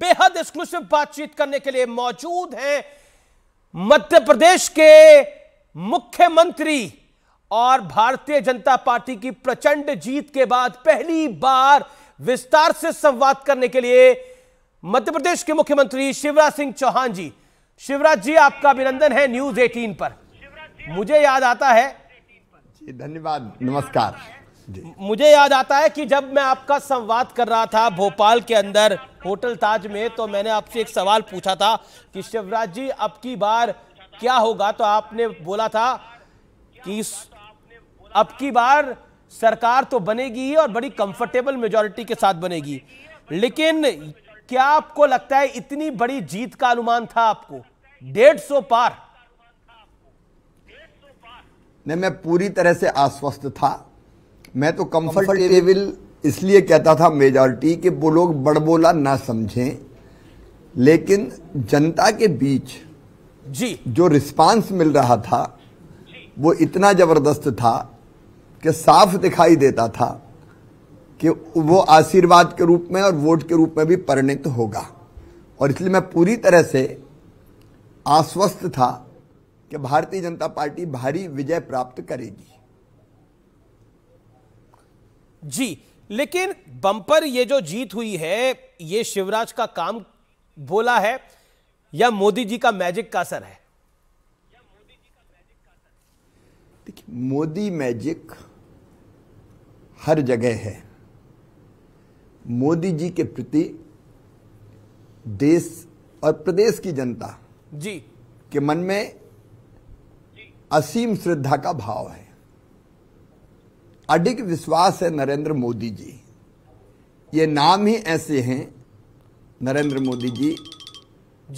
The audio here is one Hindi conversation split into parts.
बेहद एक्सक्लूसिव बातचीत करने के लिए मौजूद हैं मध्य प्रदेश के मुख्यमंत्री और भारतीय जनता पार्टी की प्रचंड जीत के बाद पहली बार विस्तार से संवाद करने के लिए मध्य प्रदेश के मुख्यमंत्री शिवराज सिंह चौहान जी शिवराज जी आपका अभिनंदन है न्यूज 18 पर मुझे याद आता है धन्यवाद नमस्कार मुझे याद आता है कि जब मैं आपका संवाद कर रहा था भोपाल के अंदर होटल ताज में तो मैंने आपसे एक सवाल पूछा था कि शिवराज जी अब की बार क्या होगा तो आपने बोला था कि अब की बार सरकार तो बनेगी ही और बड़ी कंफर्टेबल मेजोरिटी के साथ बनेगी लेकिन क्या आपको लगता है इतनी बड़ी जीत का अनुमान था आपको डेढ़ सौ पार नहीं मैं पूरी तरह से आश्वस्त था मैं तो कंफर्टेबल इसलिए कहता था मेजॉरिटी कि वो लोग बड़बोला ना समझें लेकिन जनता के बीच जी जो रिस्पांस मिल रहा था वो इतना ज़बरदस्त था कि साफ दिखाई देता था कि वो आशीर्वाद के रूप में और वोट के रूप में भी परिणित होगा और इसलिए मैं पूरी तरह से आश्वस्त था कि भारतीय जनता पार्टी भारी विजय प्राप्त करेगी जी लेकिन बंपर ये जो जीत हुई है ये शिवराज का काम बोला है या मोदी जी का मैजिक का असर है देखिए मोदी मैजिक हर जगह है मोदी जी के प्रति देश और प्रदेश की जनता जी के मन में असीम श्रद्धा का भाव है अधिक विश्वास है नरेंद्र मोदी जी ये नाम ही ऐसे हैं नरेंद्र मोदी जी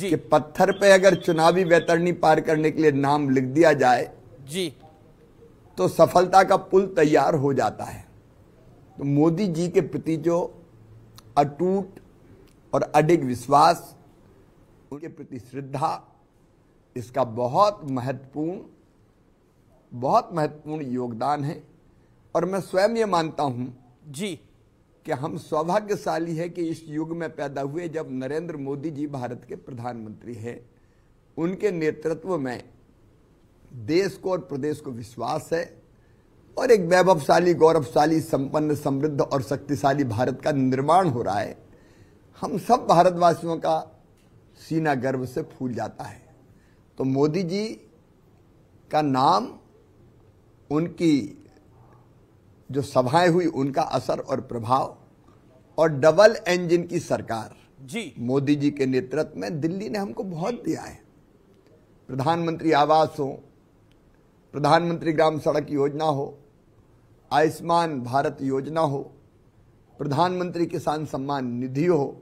जी के पत्थर पे अगर चुनावी वैतरणी पार करने के लिए नाम लिख दिया जाए जी तो सफलता का पुल तैयार हो जाता है तो मोदी जी के प्रति जो अटूट और अधिक विश्वास उनके प्रति श्रद्धा इसका बहुत महत्वपूर्ण बहुत महत्वपूर्ण योगदान है और मैं स्वयं ये मानता हूं जी कि हम सौभाग्यशाली है कि इस युग में पैदा हुए जब नरेंद्र मोदी जी भारत के प्रधानमंत्री हैं उनके नेतृत्व में देश को और प्रदेश को विश्वास है और एक वैभवशाली गौरवशाली संपन्न समृद्ध और शक्तिशाली भारत का निर्माण हो रहा है हम सब भारतवासियों का सीना गर्व से फूल जाता है तो मोदी जी का नाम उनकी जो सभाएं हुई उनका असर और प्रभाव और डबल इंजन की सरकार जी मोदी जी के नेतृत्व में दिल्ली ने हमको बहुत दिया है प्रधानमंत्री आवास हो प्रधानमंत्री ग्राम सड़क योजना हो आयुष्मान भारत योजना हो प्रधानमंत्री किसान सम्मान निधि हो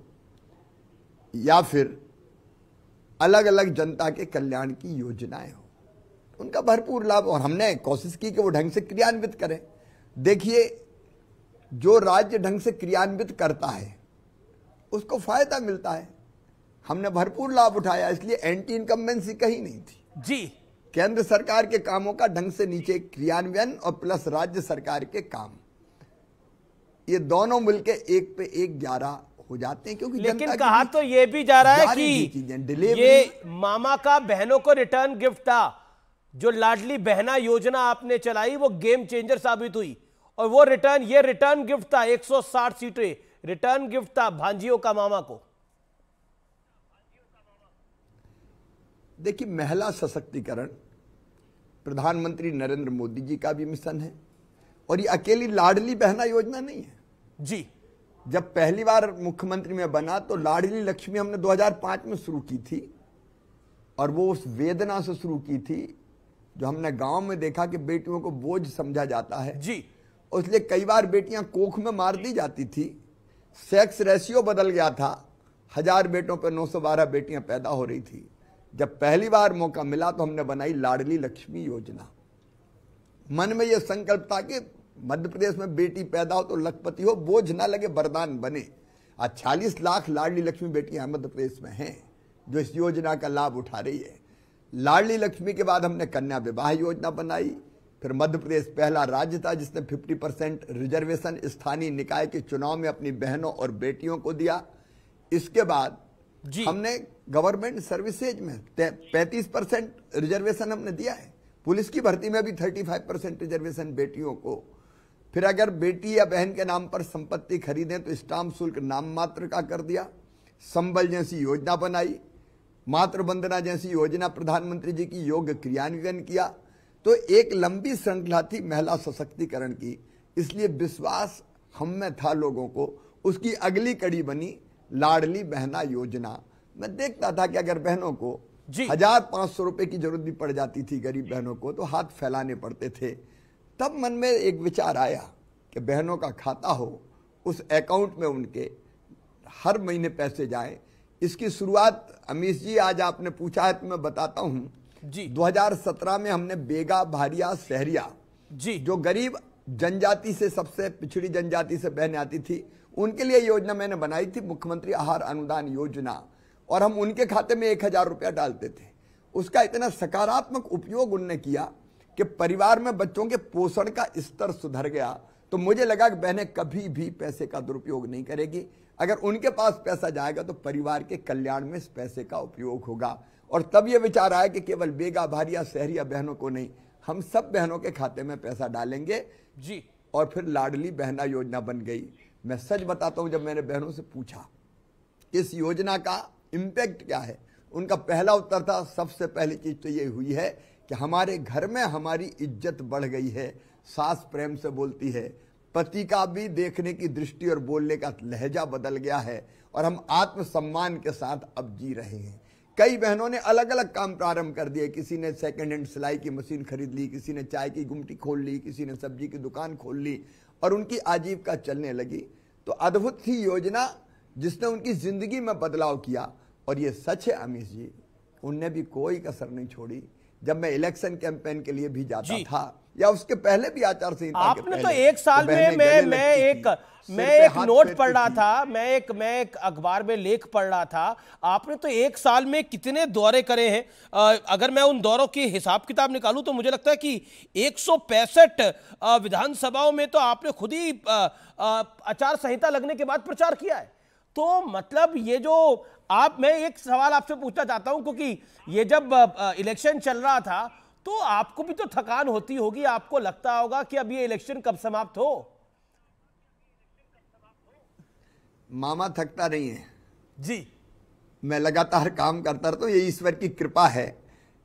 या फिर अलग अलग जनता के कल्याण की योजनाएं हो उनका भरपूर लाभ और हमने कोशिश की कि वो ढंग से क्रियान्वित करें देखिए जो राज्य ढंग से क्रियान्वित करता है उसको फायदा मिलता है हमने भरपूर लाभ उठाया इसलिए एंटी इनकम्बेंसी कहीं नहीं थी जी केंद्र सरकार के कामों का ढंग से नीचे क्रियान्वयन और प्लस राज्य सरकार के काम ये दोनों मिलकर एक पे एक ग्यारह हो जाते हैं क्योंकि लेकिन कहा तो ये भी जा रहा है कि ये मामा का बहनों को रिटर्न गिफ्ट था जो लाडली बहना योजना आपने चलाई वो गेम चेंजर साबित हुई और वो रिटर्न ये रिटर्न गिफ्ट था 160 सीटें रिटर्न गिफ्ट था भांजियों का मामा को देखिए महिला सशक्तिकरण प्रधानमंत्री नरेंद्र मोदी जी का भी मिशन है और ये अकेली लाडली बहना योजना नहीं है जी जब पहली बार मुख्यमंत्री में बना तो लाडली लक्ष्मी हमने 2005 में शुरू की थी और वो उस वेदना से शुरू की थी जो हमने गांव में देखा कि बेटियों को बोझ समझा जाता है जी और इसलिए कई बार बेटियां कोख में मार दी जाती थी सेक्स रेशियो बदल गया था हजार बेटों पर 912 बेटियां पैदा हो रही थी जब पहली बार मौका मिला तो हमने बनाई लाडली लक्ष्मी योजना मन में यह संकल्प था कि मध्य प्रदेश में बेटी पैदा हो तो लखपति हो बोझ ना लगे बरदान बने आज चालीस लाख लाडली लक्ष्मी बेटियां मध्य प्रदेश में हैं जो इस योजना का लाभ उठा रही है लाडली लक्ष्मी के बाद हमने कन्या विवाह योजना बनाई फिर मध्य प्रदेश पहला राज्य था जिसने 50 परसेंट रिजर्वेशन स्थानीय निकाय के चुनाव में अपनी बहनों और बेटियों को दिया इसके बाद जी। हमने गवर्नमेंट सर्विसेज में पैंतीस परसेंट रिजर्वेशन हमने दिया है पुलिस की भर्ती में भी थर्टी फाइव परसेंट रिजर्वेशन बेटियों को फिर अगर बेटी या बहन के नाम पर संपत्ति खरीदें तो स्टाम्प शुल्क नाम मात्र का कर दिया संबल जैसी योजना बनाई मातृ वंदना जैसी योजना प्रधानमंत्री जी की योग क्रियान्वयन किया तो एक लंबी श्रृंखला थी महिला सशक्तिकरण की इसलिए विश्वास हम में था लोगों को उसकी अगली कड़ी बनी लाडली बहना योजना मैं देखता था कि अगर बहनों को हजार पाँच सौ रुपये की जरूरत भी पड़ जाती थी गरीब बहनों को तो हाथ फैलाने पड़ते थे तब मन में एक विचार आया कि बहनों का खाता हो उस अकाउंट में उनके हर महीने पैसे जाएं इसकी शुरुआत अमीश जी आज आपने पूछा है तो मैं बताता हूँ जी 2017 में हमने बेगा भारिया सहरिया जी जो गरीब जनजाति से सबसे पिछड़ी जनजाति से बहने आती थी उनके लिए योजना मैंने बनाई थी मुख्यमंत्री आहार अनुदान योजना और हम उनके खाते में एक हजार रुपया डालते थे उसका इतना सकारात्मक उपयोग उनने किया कि परिवार में बच्चों के पोषण का स्तर सुधर गया तो मुझे लगा कि बहने कभी भी पैसे का दुरुपयोग नहीं करेगी अगर उनके पास पैसा जाएगा तो परिवार के कल्याण में इस पैसे का उपयोग होगा और तब ये विचार आया कि केवल बेगा भारिया सहरिया बहनों को नहीं हम सब बहनों के खाते में पैसा डालेंगे जी और फिर लाडली बहना योजना बन गई मैं सच बताता हूँ जब मैंने बहनों से पूछा इस योजना का इम्पैक्ट क्या है उनका पहला उत्तर था सबसे पहली चीज़ तो ये हुई है कि हमारे घर में हमारी इज्जत बढ़ गई है सास प्रेम से बोलती है पति का भी देखने की दृष्टि और बोलने का लहजा बदल गया है और हम आत्मसम्मान के साथ अब जी रहे हैं कई बहनों ने अलग अलग काम प्रारंभ कर दिए किसी ने सेकेंड हैंड सिलाई की मशीन खरीद ली किसी ने चाय की गुमटी खोल ली किसी ने सब्जी की दुकान खोल ली और उनकी आजीविका चलने लगी तो अद्भुत थी योजना जिसने उनकी ज़िंदगी में बदलाव किया और ये सच है अमीश जी उनने भी कोई कसर नहीं छोड़ी जब मैं इलेक्शन कैंपेन के लिए भी जाता था या उसके पहले भी आचार संहिता आपने तो एक साल तो में मैं मैं एक मैं एक नोट पढ़ रहा था मैं एक मैं एक अखबार में लेख पढ़ रहा था आपने तो एक साल में कितने दौरे करे हैं अगर मैं उन दौरों की हिसाब किताब निकालूं तो मुझे लगता है कि एक विधानसभाओं में तो आपने खुद ही आचार संहिता लगने के बाद प्रचार किया है तो मतलब ये जो आप मैं एक सवाल आपसे पूछना चाहता हूं क्योंकि ये जब इलेक्शन चल रहा था तो आपको भी तो थकान होती होगी आपको लगता होगा कि अब ये इलेक्शन कब समाप्त हो मामा थकता नहीं है जी मैं लगातार काम करता रहता ये ईश्वर की कृपा है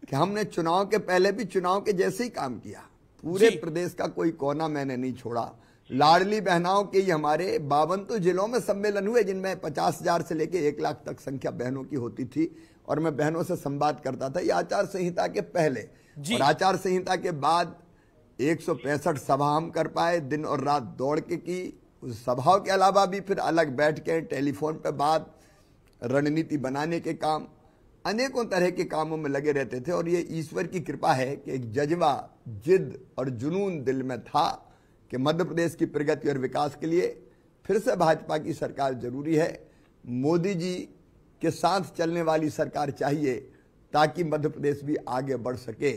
कि हमने चुनाव के पहले भी चुनाव के जैसे ही काम किया पूरे प्रदेश का कोई कोना मैंने नहीं छोड़ा लाडली बहनाओं के ही हमारे बावन तो जिलों में सम्मेलन हुए जिनमें पचास हजार से लेकर एक लाख तक संख्या बहनों की होती थी और मैं बहनों से संवाद करता था ये आचार संहिता के पहले और आचार संहिता के बाद एक सभा हम कर पाए दिन और रात दौड़ के की उस सभाओं के अलावा भी फिर अलग बैठ के टेलीफोन पर बात रणनीति बनाने के काम अनेकों तरह के कामों में लगे रहते थे और ये ईश्वर की कृपा है कि एक जज्बा जिद और जुनून दिल में था कि मध्य प्रदेश की प्रगति और विकास के लिए फिर से भाजपा की सरकार जरूरी है मोदी जी के साथ चलने वाली सरकार चाहिए ताकि मध्य प्रदेश भी आगे बढ़ सके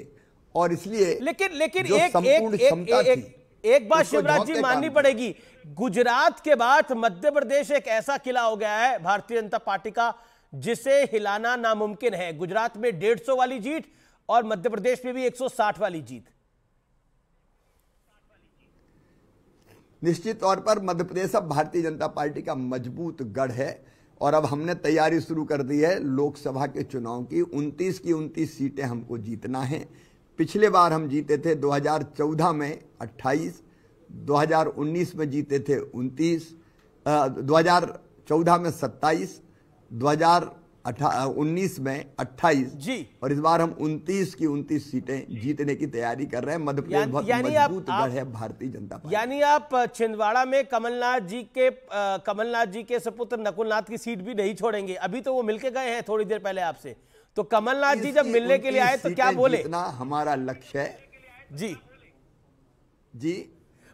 और इसलिए लेकिन लेकिन एक, एक, एक, एक, एक बात शिवराज जी माननी पड़ेगी गुजरात के बाद मध्य प्रदेश एक ऐसा किला हो गया है भारतीय जनता पार्टी का जिसे हिलाना नामुमकिन है गुजरात में डेढ़ सौ वाली जीत और मध्य प्रदेश में भी एक सौ साठ वाली जीत निश्चित तौर पर मध्य प्रदेश अब भारतीय जनता पार्टी का मजबूत गढ़ है और अब हमने तैयारी शुरू कर दी है लोकसभा के चुनाव की 29 की 29 सीटें हमको जीतना है पिछले बार हम जीते थे 2014 में 28 2019 में जीते थे 29 2014 में 27 2000 उन्नीस में अट्ठाईस जी और इस बार हम उन्तीस की उन्तीस सीटें जीतने की तैयारी कर रहे हैं मध्यप्रदेश मजबूत गढ़ है भारतीय जनता पार्टी यानी आप छिंदवाड़ा में कमलनाथ जी के कमलनाथ जी के सपुत्र नकुलनाथ की सीट भी नहीं छोड़ेंगे अभी तो वो मिलके गए हैं थोड़ी देर पहले आपसे तो कमलनाथ जी जब मिलने के लिए आए तो क्या बोले इतना हमारा लक्ष्य है जी जी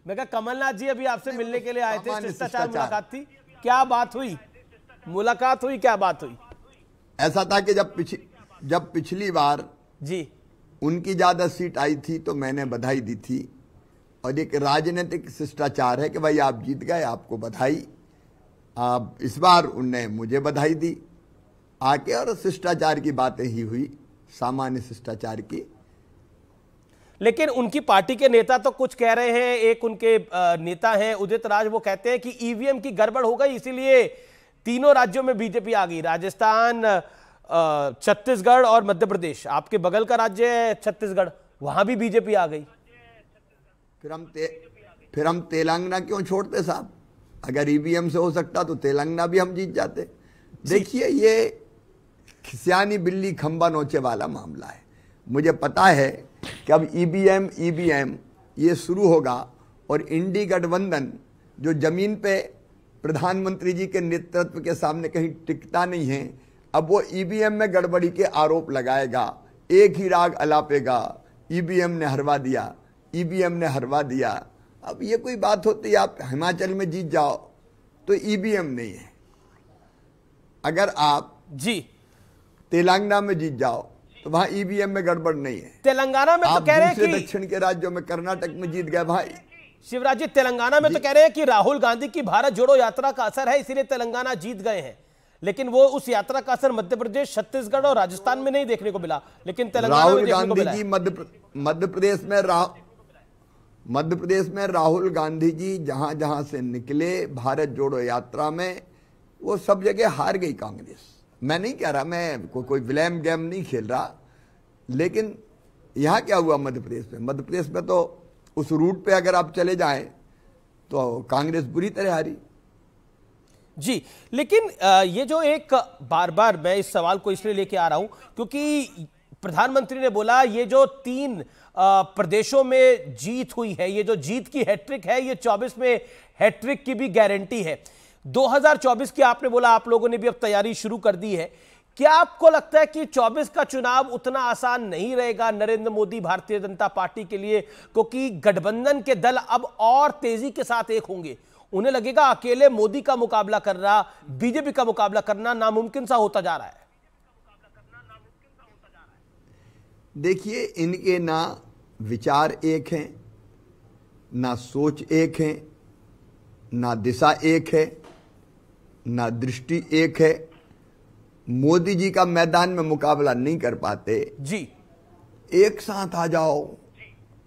मैं कहा कमलनाथ जी अभी आपसे मिलने के लिए आए थे शिष्टाचार मुलाकात थी क्या बात हुई मुलाकात हुई क्या बात हुई ऐसा था कि जब पिछ, जब पिछली बार जी उनकी ज़्यादा सीट आई थी तो मैंने बधाई दी थी और एक राजनीतिक शिष्टाचार है कि भाई आप जीत गए आपको बधाई आप इस बार उनने मुझे बधाई दी आके और शिष्टाचार की बातें ही हुई सामान्य शिष्टाचार की लेकिन उनकी पार्टी के नेता तो कुछ कह रहे हैं एक उनके नेता हैं उदित राज वो कहते हैं कि ईवीएम e की गड़बड़ हो गई इसीलिए तीनों राज्यों में बीजेपी आ गई राजस्थान छत्तीसगढ़ और मध्य प्रदेश आपके बगल का राज्य है छत्तीसगढ़ वहां भी बीजेपी आ गई फिर हम ते, फिर हम तेलंगाना क्यों छोड़ते साहब अगर ईवीएम e से हो सकता तो तेलंगाना भी हम जीत जाते देखिए ये सियानी बिल्ली खंबा नोचे वाला मामला है मुझे पता है कि अब ईवीएम e ईवीएम e ये शुरू होगा और इंडी गठबंधन जो जमीन पे प्रधानमंत्री जी के नेतृत्व के सामने कहीं टिकता नहीं है अब वो ईवीएम e में गड़बड़ी के आरोप लगाएगा एक ही राग अलापेगा ईवीएम e ने हरवा दिया ईवीएम e ने हरवा दिया अब ये कोई बात होती है आप हिमाचल में जीत जाओ तो ईवीएम नहीं है अगर आप जी तेलंगाना में जीत जाओ तो वहां ईवीएम में गड़बड़ नहीं है तेलंगाना में तो आप तो कह रहे हैं कि दक्षिण के राज्यों में कर्नाटक में जीत गए भाई शिवराज जी तेलंगाना में तो कह रहे हैं कि राहुल गांधी की भारत जोड़ो यात्रा का असर है इसीलिए तेलंगाना जीत गए हैं लेकिन वो उस यात्रा का असर मध्य प्रदेश छत्तीसगढ़ और राजस्थान में नहीं देखने को मिला लेकिन तेलंगाना गांधी जी मध्य मध्य प्रदेश में मध्य प्रदेश में राहुल गांधी जी जहां जहां से निकले भारत जोड़ो यात्रा में वो सब जगह हार गई कांग्रेस मैं नहीं कह रहा मैं को, कोई विलैम गेम नहीं खेल रहा लेकिन यहां क्या हुआ मध्य प्रदेश में मध्य प्रदेश में तो उस रूट पे अगर आप चले जाए तो कांग्रेस बुरी तरह हारी जी लेकिन ये जो एक बार बार मैं इस सवाल को इसलिए लेके आ रहा हूं क्योंकि प्रधानमंत्री ने बोला ये जो तीन प्रदेशों में जीत हुई है ये जो जीत की हैट्रिक है ये 24 में हैट्रिक की भी गारंटी है 2024 की आपने बोला आप लोगों ने भी अब तैयारी शुरू कर दी है क्या आपको लगता है कि 24 का चुनाव उतना आसान नहीं रहेगा नरेंद्र मोदी भारतीय जनता पार्टी के लिए क्योंकि गठबंधन के दल अब और तेजी के साथ एक होंगे उन्हें लगेगा अकेले मोदी का मुकाबला करना बीजेपी का मुकाबला करना नामुमकिन सा होता जा रहा है देखिए इनके ना विचार एक हैं ना सोच एक है ना दिशा एक है ना दृष्टि एक है मोदी जी का मैदान में मुकाबला नहीं कर पाते जी एक साथ आ जाओ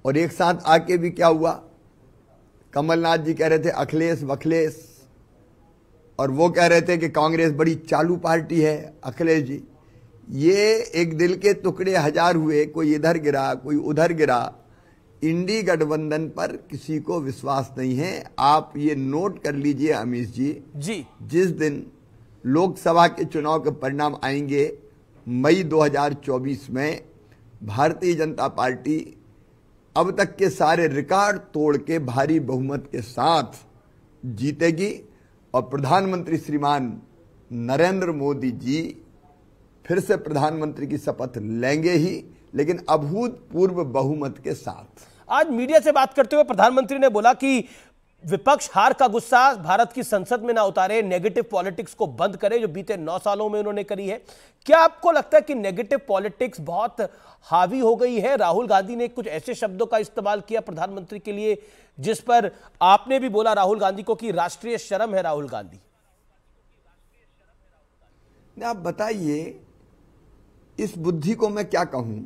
और एक साथ आके भी क्या हुआ कमलनाथ जी कह रहे थे अखिलेश वखिलेश और वो कह रहे थे कि कांग्रेस बड़ी चालू पार्टी है अखिलेश जी ये एक दिल के टुकड़े हजार हुए कोई इधर गिरा कोई उधर गिरा इंडी गठबंधन पर किसी को विश्वास नहीं है आप ये नोट कर लीजिए अमीश जी जी जिस दिन लोकसभा के चुनाव के परिणाम आएंगे मई 2024 में भारतीय जनता पार्टी अब तक के सारे रिकॉर्ड तोड़ के भारी बहुमत के साथ जीतेगी और प्रधानमंत्री श्रीमान नरेंद्र मोदी जी फिर से प्रधानमंत्री की शपथ लेंगे ही लेकिन अभूतपूर्व बहुमत के साथ आज मीडिया से बात करते हुए प्रधानमंत्री ने बोला कि विपक्ष हार का गुस्सा भारत की संसद में ना उतारे नेगेटिव पॉलिटिक्स को बंद करे जो बीते नौ सालों में उन्होंने करी है क्या आपको लगता है कि नेगेटिव पॉलिटिक्स बहुत हावी हो गई है राहुल गांधी ने कुछ ऐसे शब्दों का इस्तेमाल किया प्रधानमंत्री के लिए जिस पर आपने भी बोला राहुल गांधी को कि राष्ट्रीय शर्म है राहुल गांधी आप बताइए इस बुद्धि को मैं क्या कहूं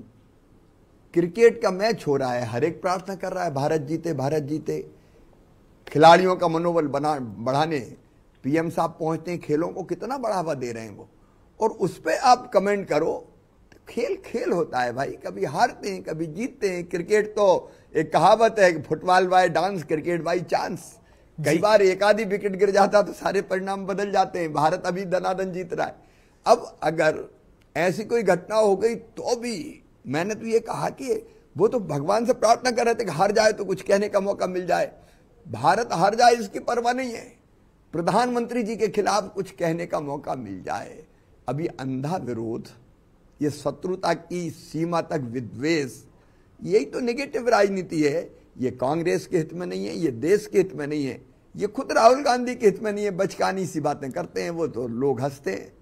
क्रिकेट का मैच हो रहा है हर एक प्रार्थना कर रहा है भारत जीते भारत जीते खिलाड़ियों का मनोबल बना बढ़ाने पीएम साहब पहुंचते हैं खेलों को कितना बढ़ावा दे रहे हैं वो और उस पर आप कमेंट करो खेल खेल होता है भाई कभी हारते हैं कभी जीतते हैं क्रिकेट तो एक कहावत है football by dance cricket by chance कई बार एक आधी विकेट गिर जाता तो सारे परिणाम बदल जाते हैं भारत अभी धनादन जीत रहा है अब अगर ऐसी कोई घटना हो गई तो भी मैंने तो ये कहा कि वो तो भगवान से प्रार्थना कर रहे थे कि हार जाए तो कुछ कहने का मौका मिल जाए भारत हार जाए इसकी परवाह नहीं है प्रधानमंत्री जी के खिलाफ कुछ कहने का मौका मिल जाए अभी अंधा विरोध ये शत्रुता की सीमा तक विद्वेष यही तो नेगेटिव राजनीति है ये कांग्रेस के हित में नहीं है ये देश के हित में नहीं है ये खुद राहुल गांधी के हित में नहीं है बचकानी सी बातें करते हैं वो तो लोग हंसते हैं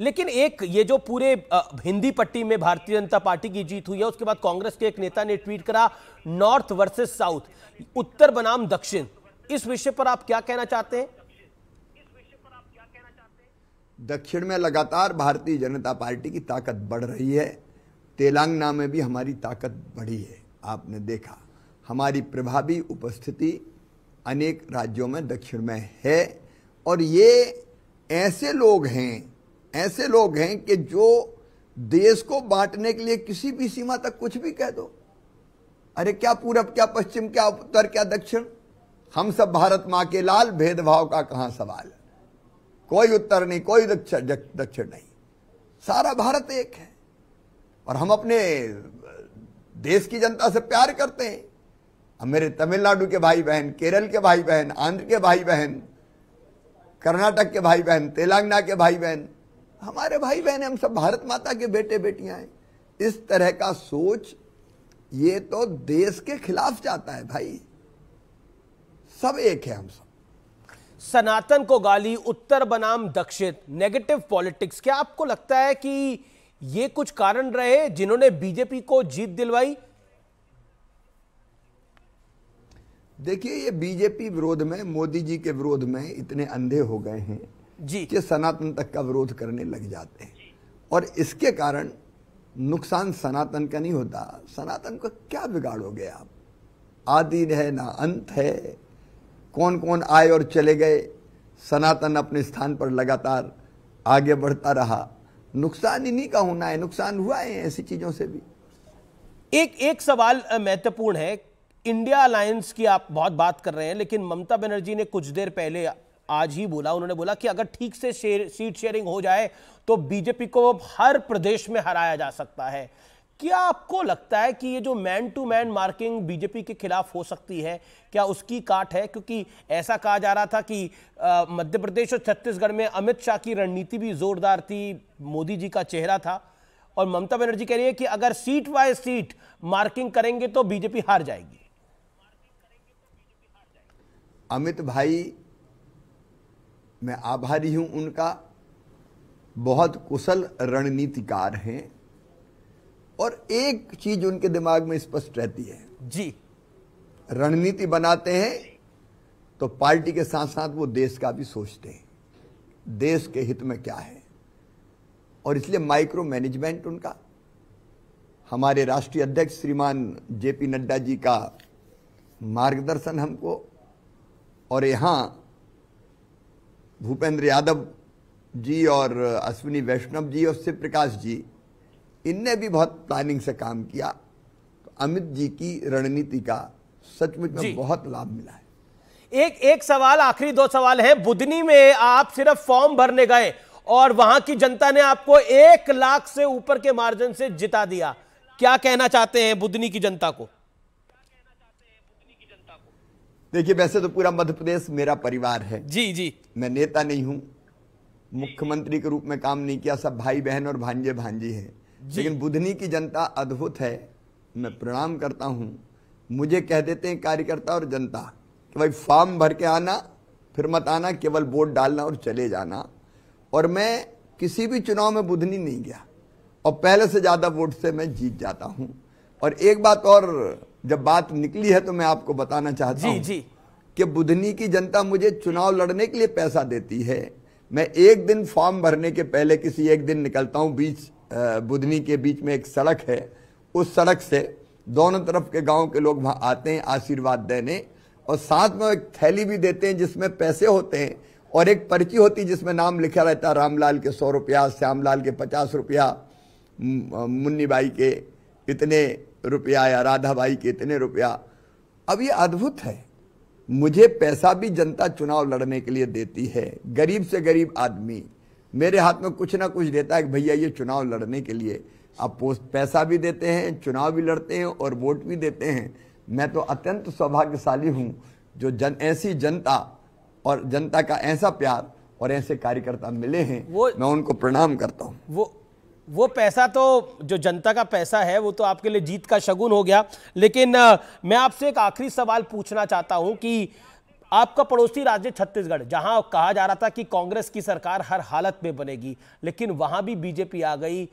लेकिन एक ये जो पूरे हिंदी पट्टी में भारतीय जनता पार्टी की जीत हुई है उसके बाद कांग्रेस के एक नेता ने ट्वीट करा नॉर्थ वर्सेस साउथ उत्तर बनाम दक्षिण इस विषय पर आप क्या कहना चाहते हैं दक्षिण में लगातार भारतीय जनता पार्टी की ताकत बढ़ रही है तेलंगाना में भी हमारी ताकत बढ़ी है आपने देखा हमारी प्रभावी उपस्थिति अनेक राज्यों में दक्षिण में है और ये ऐसे लोग हैं ऐसे लोग हैं कि जो देश को बांटने के लिए किसी भी सीमा तक कुछ भी कह दो अरे क्या पूरब क्या पश्चिम क्या उत्तर क्या दक्षिण हम सब भारत माँ के लाल भेदभाव का कहाँ सवाल कोई उत्तर नहीं कोई दक्षिण दक्षिण नहीं सारा भारत एक है और हम अपने देश की जनता से प्यार करते हैं अब मेरे तमिलनाडु के भाई बहन केरल के भाई बहन आंध्र के भाई बहन कर्नाटक के भाई बहन तेलंगाना के भाई बहन हमारे भाई बहन हम सब भारत माता के बेटे बेटियां हैं इस तरह का सोच ये तो देश के खिलाफ जाता है भाई सब एक है हम सब सनातन को गाली उत्तर बनाम दक्षित नेगेटिव पॉलिटिक्स क्या आपको लगता है कि ये कुछ कारण रहे जिन्होंने बीजेपी को जीत दिलवाई देखिए ये बीजेपी विरोध में मोदी जी के विरोध में इतने अंधे हो गए हैं जी के सनातन तक का विरोध करने लग जाते हैं और इसके कारण नुकसान सनातन का नहीं होता सनातन का क्या बिगाड़ोगे आप आदि है ना अंत है कौन कौन आए और चले गए सनातन अपने स्थान पर लगातार आगे बढ़ता रहा नुकसान इन्हीं का होना है नुकसान हुआ है ऐसी चीज़ों से भी एक एक सवाल महत्वपूर्ण है इंडिया अलायंस की आप बहुत बात कर रहे हैं लेकिन ममता बनर्जी ने कुछ देर पहले आज ही बोला उन्होंने बोला कि अगर ठीक से शेर, सीट शेयरिंग हो जाए तो बीजेपी को हर प्रदेश में हराया जा सकता है क्या आपको लगता है कि ये जो man to man marking BJP के खिलाफ हो सकती है क्या उसकी काट है क्योंकि ऐसा कहा जा रहा था कि मध्य प्रदेश और छत्तीसगढ़ में अमित शाह की रणनीति भी जोरदार थी मोदी जी का चेहरा था और ममता बनर्जी कह रही है कि अगर सीट बाय सीट मार्किंग करेंगे तो बीजेपी हार जाएगी अमित भाई मैं आभारी हूं उनका बहुत कुशल रणनीतिकार हैं और एक चीज उनके दिमाग में स्पष्ट रहती है जी रणनीति बनाते हैं तो पार्टी के साथ साथ वो देश का भी सोचते हैं देश के हित में क्या है और इसलिए माइक्रो मैनेजमेंट उनका हमारे राष्ट्रीय अध्यक्ष श्रीमान जेपी नड्डा जी का मार्गदर्शन हमको और यहाँ भूपेंद्र यादव जी और अश्विनी वैष्णव जी और शिव प्रकाश जी इनने भी बहुत प्लानिंग से काम किया तो अमित जी की रणनीति का सचमुच में बहुत लाभ मिला है एक एक सवाल आखिरी दो सवाल है बुधनी में आप सिर्फ फॉर्म भरने गए और वहां की जनता ने आपको एक लाख से ऊपर के मार्जिन से जिता दिया क्या कहना चाहते हैं बुधनी की जनता को देखिए वैसे तो पूरा मध्य प्रदेश मेरा परिवार है जी जी मैं नेता नहीं हूँ मुख्यमंत्री के रूप में काम नहीं किया सब भाई बहन और भांजे भांजी है लेकिन बुधनी की जनता अद्भुत है मैं प्रणाम करता हूँ मुझे कह देते हैं कार्यकर्ता और जनता कि भाई फॉर्म भर के आना फिर मत आना केवल वोट डालना और चले जाना और मैं किसी भी चुनाव में बुधनी नहीं गया और पहले से ज़्यादा वोट से मैं जीत जाता हूँ और एक बात और जब बात निकली है तो मैं आपको बताना चाहता जी, हूं जी। कि बुधनी की जनता मुझे चुनाव लड़ने के लिए पैसा देती है मैं एक दिन फॉर्म भरने के पहले किसी एक दिन निकलता हूँ बीच बुधनी के बीच में एक सड़क है उस सड़क से दोनों तरफ के गांव के लोग वहां आते हैं आशीर्वाद देने और साथ में एक थैली भी देते हैं जिसमें पैसे होते हैं और एक पर्ची होती है जिसमें नाम लिखा रहता है रामलाल के सौ रुपया श्यामलाल के पचास रुपया मुन्नी बाई के इतने रुपया या राधा भाई के इतने रुपया अब ये अद्भुत है मुझे पैसा भी जनता चुनाव लड़ने के लिए देती है गरीब से गरीब आदमी मेरे हाथ में कुछ ना कुछ देता है कि भैया ये चुनाव लड़ने के लिए आप पोस्ट पैसा भी देते हैं चुनाव भी लड़ते हैं और वोट भी देते हैं मैं तो अत्यंत सौभाग्यशाली हूँ जो जन ऐसी जनता और जनता का ऐसा प्यार और ऐसे कार्यकर्ता मिले हैं वो मैं उनको प्रणाम करता हूँ वो वो पैसा तो जो जनता का पैसा है वो तो आपके लिए जीत का शगुन हो गया लेकिन मैं आपसे एक आखिरी सवाल पूछना चाहता हूं कि आपका पड़ोसी राज्य छत्तीसगढ़ जहां कहा जा रहा था कि कांग्रेस की सरकार हर हालत में बनेगी लेकिन वहां भी बीजेपी आ गई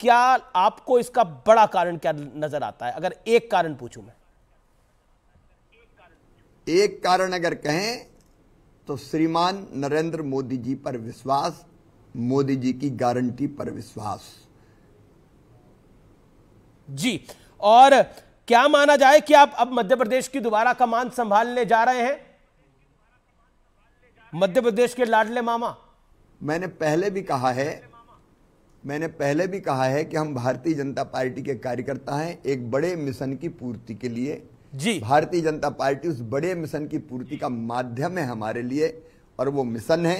क्या आपको इसका बड़ा कारण क्या नजर आता है अगर एक कारण पूछू मैं एक कारण अगर कहें तो श्रीमान नरेंद्र मोदी जी पर विश्वास मोदी जी की गारंटी पर विश्वास जी और क्या माना जाए कि आप अब मध्य प्रदेश की दोबारा कमान संभालने जा रहे हैं मध्य प्रदेश के लाडले मामा मैंने पहले भी कहा है मैंने पहले भी कहा है कि हम भारतीय जनता पार्टी के कार्यकर्ता हैं एक बड़े मिशन की पूर्ति के लिए जी भारतीय जनता पार्टी उस बड़े मिशन की पूर्ति का माध्यम है हमारे लिए और वो मिशन है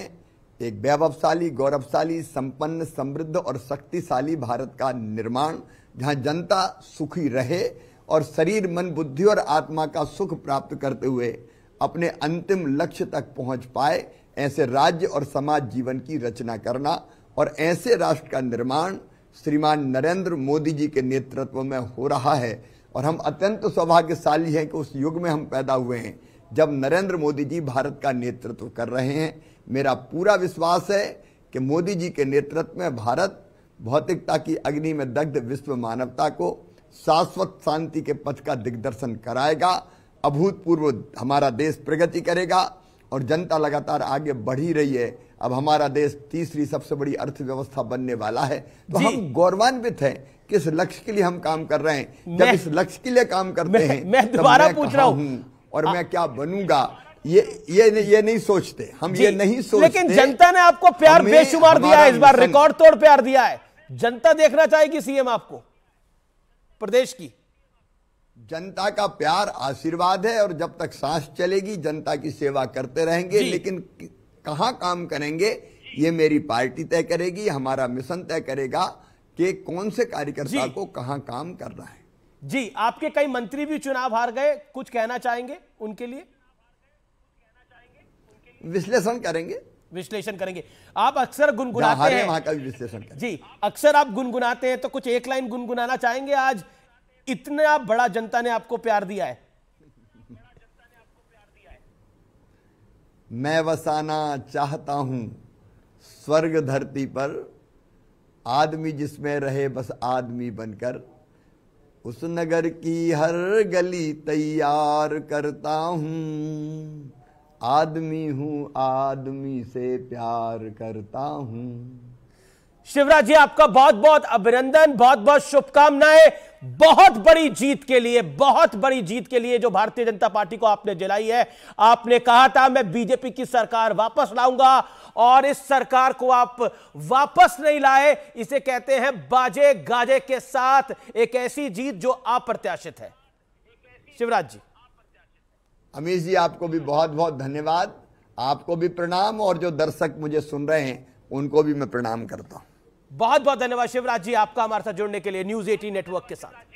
एक वैभवशाली गौरवशाली संपन्न समृद्ध और शक्तिशाली भारत का निर्माण जहां जनता सुखी रहे और शरीर मन बुद्धि और आत्मा का सुख प्राप्त करते हुए अपने अंतिम लक्ष्य तक पहुंच पाए ऐसे राज्य और समाज जीवन की रचना करना और ऐसे राष्ट्र का निर्माण श्रीमान नरेंद्र मोदी जी के नेतृत्व में हो रहा है और हम अत्यंत सौभाग्यशाली हैं कि उस युग में हम पैदा हुए हैं जब नरेंद्र मोदी जी भारत का नेतृत्व कर रहे हैं मेरा पूरा विश्वास है कि मोदी जी के नेतृत्व में भारत भौतिकता की अग्नि में दग्ध विश्व मानवता को शाश्वत शांति के पथ का दिग्दर्शन कराएगा अभूतपूर्व हमारा देश प्रगति करेगा और जनता लगातार आगे बढ़ ही रही है अब हमारा देश तीसरी सबसे बड़ी अर्थव्यवस्था बनने वाला है तो हम गौरवान्वित हैं कि इस लक्ष्य के लिए हम काम कर रहे हैं जब इस लक्ष्य के लिए काम करते मैं, हैं मैं दोबारा पूछ रहा हूँ और आ, मैं क्या बनूंगा ये ये ये नहीं सोचते हम ये नहीं सोचते लेकिन जनता ने आपको प्यार बेशुमार दिया है इस बार रिकॉर्ड तोड़ प्यार दिया है जनता देखना चाहेगी सीएम आपको प्रदेश की जनता का प्यार आशीर्वाद है और जब तक सांस चलेगी जनता की सेवा करते रहेंगे लेकिन कहा काम करेंगे ये मेरी पार्टी तय करेगी हमारा मिशन तय करेगा कि कौन से कार्यकर्ता को कहा काम करना है जी आपके कई मंत्री भी चुनाव हार गए कुछ कहना चाहेंगे उनके लिए विश्लेषण करेंगे विश्लेषण करेंगे आप अक्सर गुनगुनाते हैं वहां का भी विश्लेषण जी अक्सर आप गुनगुनाते हैं तो कुछ एक लाइन गुनगुनाना चाहेंगे आज इतना बड़ा जनता ने आपको प्यार दिया है मैं बसाना चाहता हूं स्वर्ग धरती पर आदमी जिसमें रहे बस आदमी बनकर उस नगर की हर गली तैयार करता हूं आदमी हूं आदमी से प्यार करता हूं शिवराज जी आपका बहुत बहुत अभिनंदन बहुत बहुत शुभकामनाएं बहुत बड़ी जीत के लिए बहुत बड़ी जीत के लिए जो भारतीय जनता पार्टी को आपने जलाई है आपने कहा था मैं बीजेपी की सरकार वापस लाऊंगा और इस सरकार को आप वापस नहीं लाए इसे कहते हैं बाजे गाजे के साथ एक ऐसी जीत जो अप्रत्याशित है शिवराज जी अमीश जी आपको भी बहुत बहुत धन्यवाद आपको भी प्रणाम और जो दर्शक मुझे सुन रहे हैं उनको भी मैं प्रणाम करता हूँ बहुत बहुत धन्यवाद शिवराज जी आपका हमारे साथ जुड़ने के लिए न्यूज एटीन नेटवर्क के साथ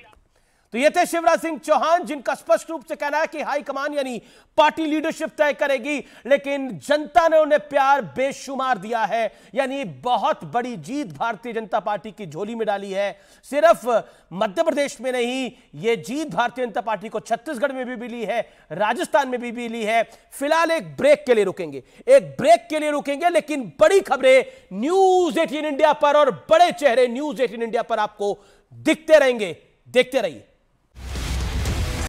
तो ये थे शिवराज सिंह चौहान जिनका स्पष्ट रूप से कहना है कि हाईकमान यानी पार्टी लीडरशिप तय करेगी लेकिन जनता ने उन्हें प्यार बेशुमार दिया है यानी बहुत बड़ी जीत भारतीय जनता पार्टी की झोली में डाली है सिर्फ मध्य प्रदेश में नहीं ये जीत भारतीय जनता पार्टी को छत्तीसगढ़ में भी मिली है राजस्थान में भी मिली है फिलहाल एक ब्रेक के लिए रुकेंगे एक ब्रेक के लिए रुकेंगे लेकिन बड़ी खबरें न्यूज एटीन इंडिया पर और बड़े चेहरे न्यूज एटीन इंडिया पर आपको दिखते रहेंगे देखते रहिए